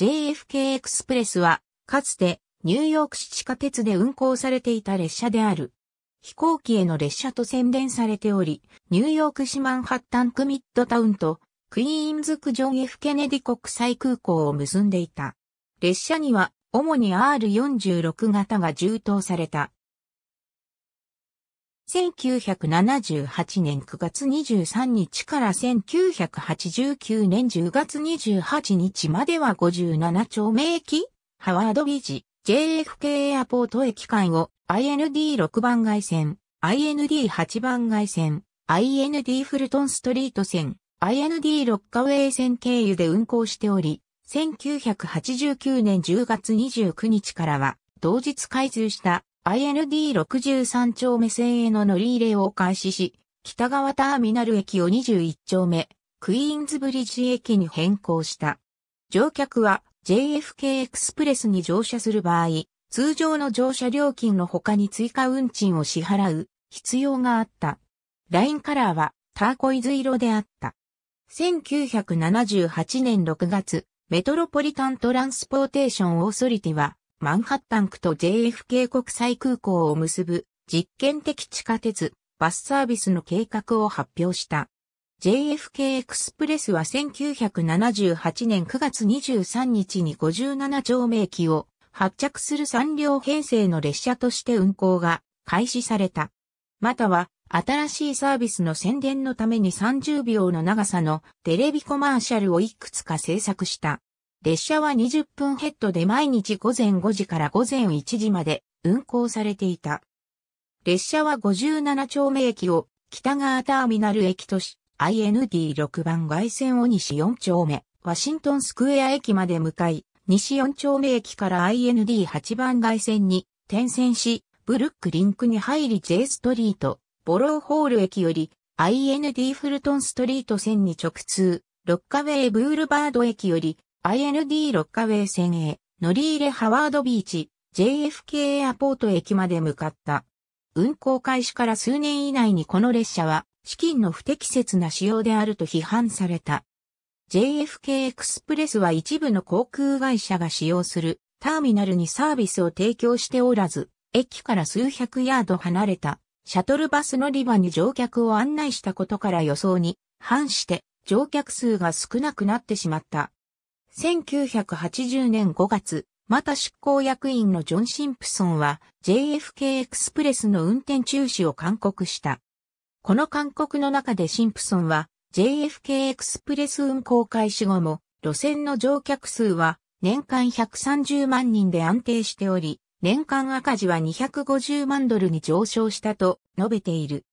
JFK エクスプレスは、かつてニューヨーク市地下鉄で運行されていた列車である。飛行機への列車と宣伝されており、ニューヨーク市マンハッタンクミッドタウンとクイーンズクジョン F ケネディ国際空港を結んでいた。列車には主に R46 型が充当された。1978年9月23日から1989年10月28日までは57丁目駅、ハワードビジ、JFK エアポート駅間を IND6 番街線、IND8 番街線、IND フルトンストリート線、IND ロッカウェイ線経由で運行しており、1989年10月29日からは同日開通した IND63 丁目線への乗り入れを開始し、北側ターミナル駅を21丁目、クイーンズブリッジ駅に変更した。乗客は JFK エクスプレスに乗車する場合、通常の乗車料金の他に追加運賃を支払う必要があった。ラインカラーはターコイズ色であった。1978年6月、メトロポリタントランスポーテーションオーソリティは、マンハッタン区と JFK 国際空港を結ぶ実験的地下鉄、バスサービスの計画を発表した。JFK エクスプレスは1978年9月23日に57丁目駅を発着する3両編成の列車として運行が開始された。または、新しいサービスの宣伝のために30秒の長さのテレビコマーシャルをいくつか制作した。列車は20分ヘッドで毎日午前5時から午前1時まで運行されていた。列車は57丁目駅を北側ターミナル駅とし、IND6 番外線を西4丁目、ワシントンスクエア駅まで向かい、西4丁目駅から IND8 番外線に転線し、ブルックリンクに入り J ストリート、ボローホール駅より IND フルトンストリート線に直通、ロッカウェイブールバード駅より IND ッカウェイ線へ、乗り入れハワードビーチ、JFK エアポート駅まで向かった。運行開始から数年以内にこの列車は、資金の不適切な使用であると批判された。JFK エクスプレスは一部の航空会社が使用するターミナルにサービスを提供しておらず、駅から数百ヤード離れたシャトルバス乗り場に乗客を案内したことから予想に反して乗客数が少なくなってしまった。1980年5月、また執行役員のジョン・シンプソンは JFK エクスプレスの運転中止を勧告した。この勧告の中でシンプソンは JFK エクスプレス運行開始後も路線の乗客数は年間130万人で安定しており、年間赤字は250万ドルに上昇したと述べている。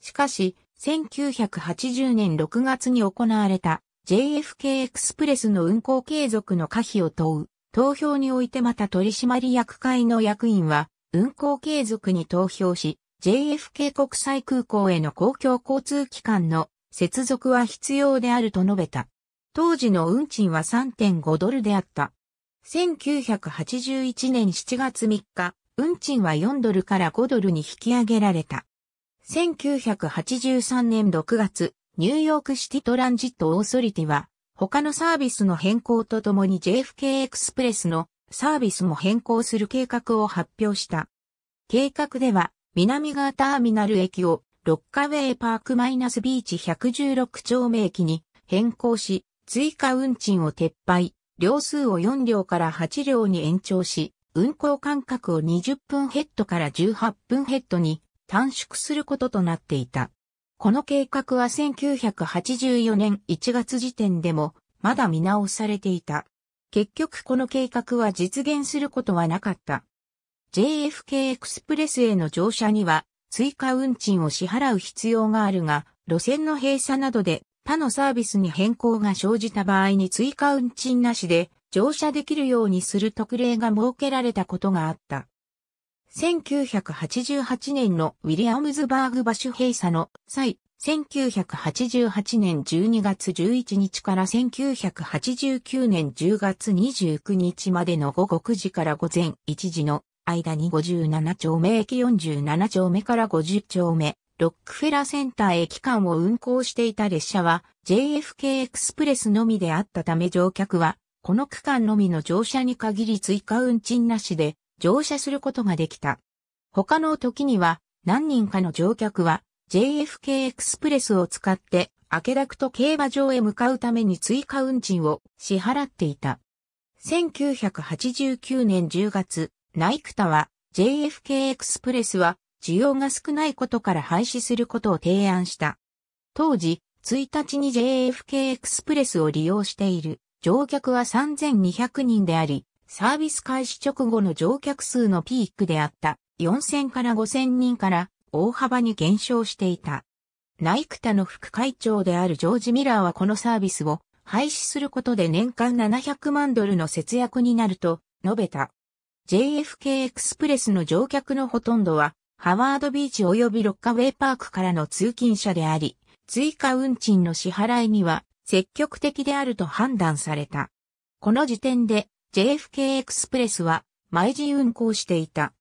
しかし、1980年6月に行われた JFK エクスプレスの運行継続の可否を問う。投票においてまた取締役会の役員は、運行継続に投票し、JFK 国際空港への公共交通機関の接続は必要であると述べた。当時の運賃は3.5ドルであった。1981年7月3日、運賃は4ドルから5ドルに引き上げられた。1983年6月、ニューヨークシティトランジットオーソリティは、他のサービスの変更とともに JFK エクスプレスのサービスも変更する計画を発表した。計画では、南側ターミナル駅をロッカウェイパークマイナスビーチ116丁目駅に変更し、追加運賃を撤廃、両数を4両から8両に延長し、運行間隔を20分ヘッドから18分ヘッドに短縮することとなっていた。この計画は1984年1月時点でもまだ見直されていた。結局この計画は実現することはなかった。JFK エクスプレスへの乗車には追加運賃を支払う必要があるが、路線の閉鎖などで他のサービスに変更が生じた場合に追加運賃なしで乗車できるようにする特例が設けられたことがあった。1988年のウィリアムズバーグ場所閉鎖の際、1988年12月11日から1989年10月29日までの午後9時から午前1時の間に57丁目駅47丁目から50丁目、ロックフェラセンター駅間を運行していた列車は JFK エクスプレスのみであったため乗客はこの区間のみの乗車に限り追加運賃なしで乗車することができた。他の時には何人かの乗客は JFK エクスプレスを使って明楽と競馬場へ向かうために追加運賃を支払っていた。1989年10月、ナイクタは JFK エクスプレスは需要が少ないことから廃止することを提案した。当時、1日に JFK エクスプレスを利用している乗客は3200人であり、サービス開始直後の乗客数のピークであった4000から5000人から大幅に減少していた。ナイクタの副会長であるジョージ・ミラーはこのサービスを廃止することで年間700万ドルの節約になると述べた。JFK エクスプレスの乗客のほとんどはハワードビーチ及びロッカウェイパークからの通勤者であり、追加運賃の支払いには積極的であると判断された。この時点で JFK エクスプレスは毎時運行していた。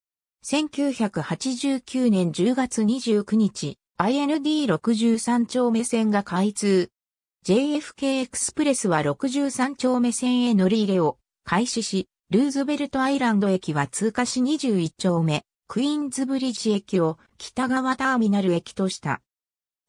1989年10月29日、IND63 丁目線が開通。JFK エクスプレスは63丁目線へ乗り入れを開始し、ルーズベルトアイランド駅は通過し21丁目、クイーンズブリッジ駅を北側ターミナル駅とした。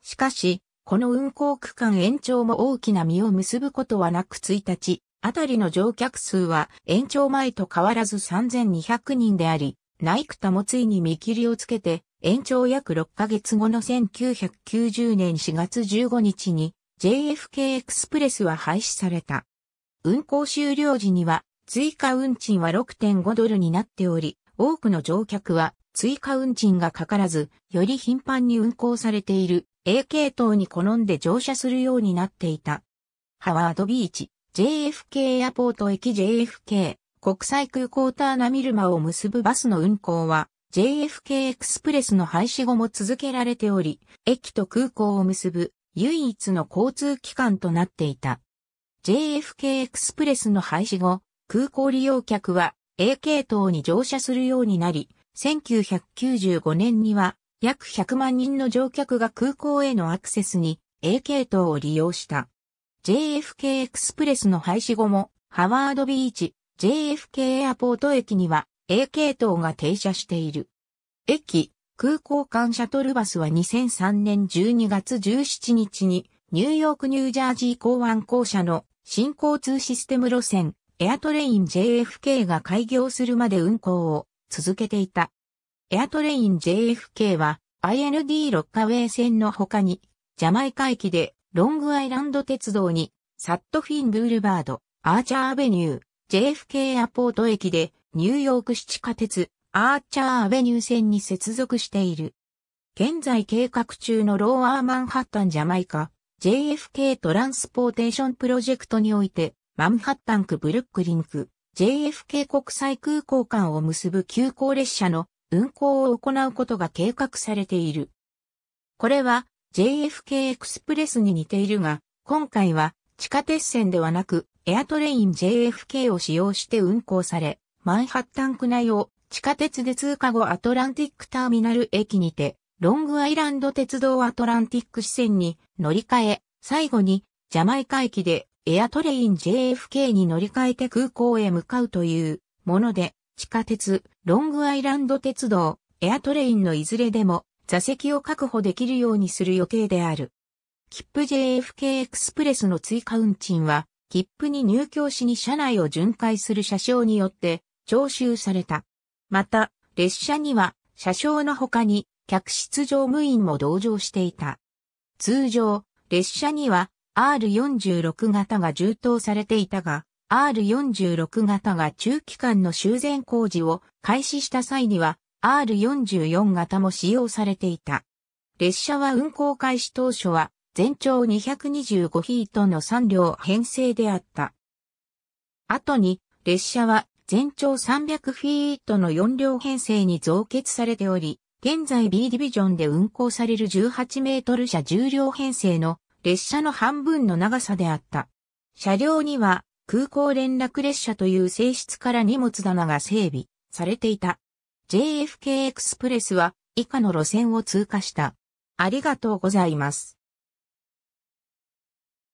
しかし、この運行区間延長も大きな実を結ぶことはなく1日、あたりの乗客数は延長前と変わらず3200人であり、イクタもついに見切りをつけて、延長約6ヶ月後の1990年4月15日に JFK エクスプレスは廃止された。運行終了時には追加運賃は6.5ドルになっており、多くの乗客は追加運賃がかからず、より頻繁に運行されている A 系統に好んで乗車するようになっていた。ハワードビーチ、JFK エアポート駅 JFK 国際空港ターナミルマを結ぶバスの運行は JFK エクスプレスの廃止後も続けられており、駅と空港を結ぶ唯一の交通機関となっていた。JFK エクスプレスの廃止後、空港利用客は A 系統に乗車するようになり、1995年には約100万人の乗客が空港へのアクセスに A 系統を利用した。JFK エクスプレスの廃止後も、ハワードビーチ、JFK エアポート駅には A 系統が停車している。駅、空港間シャトルバスは2003年12月17日に、ニューヨークニュージャージー港湾公社の新交通システム路線、エアトレイン JFK が開業するまで運行を続けていた。エアトレイン JFK は IND ロッカウェイ線の他に、ジャマイカ駅でロングアイランド鉄道に、サットフィンブールバード、アーチャーアベニュー、JFK アポート駅で、ニューヨーク市地下鉄、アーチャーアベニュー線に接続している。現在計画中のローアーマンハッタンジャマイカ、JFK トランスポーテーションプロジェクトにおいて、マンハッタン区ブルックリン区、JFK 国際空港間を結ぶ急行列車の運行を行うことが計画されている。これは JFK エクスプレスに似ているが、今回は地下鉄線ではなく、エアトレイン JFK を使用して運行され、マンハッタン区内を地下鉄で通過後アトランティックターミナル駅にて、ロングアイランド鉄道アトランティック支線に乗り換え、最後にジャマイカ駅でエアトレイン JFK に乗り換えて空港へ向かうというもので、地下鉄、ロングアイランド鉄道、エアトレインのいずれでも座席を確保できるようにする予定である。切符 JFK エクスプレスの追加運賃は、切符に入居しに車内を巡回する車掌によって徴収された。また、列車には車掌の他に客室乗務員も同乗していた。通常、列車には R46 型が充当されていたが、R46 型が中期間の修繕工事を開始した際には R44 型も使用されていた。列車は運行開始当初は全長225フィートの3両編成であった。後に列車は全長300フィートの4両編成に増結されており、現在 B ディビジョンで運行される18メートル車10両編成の列車の半分の長さであった。車両には空港連絡列車という性質から荷物棚が整備されていた。JFK エクスプレスは以下の路線を通過した。ありがとうございます。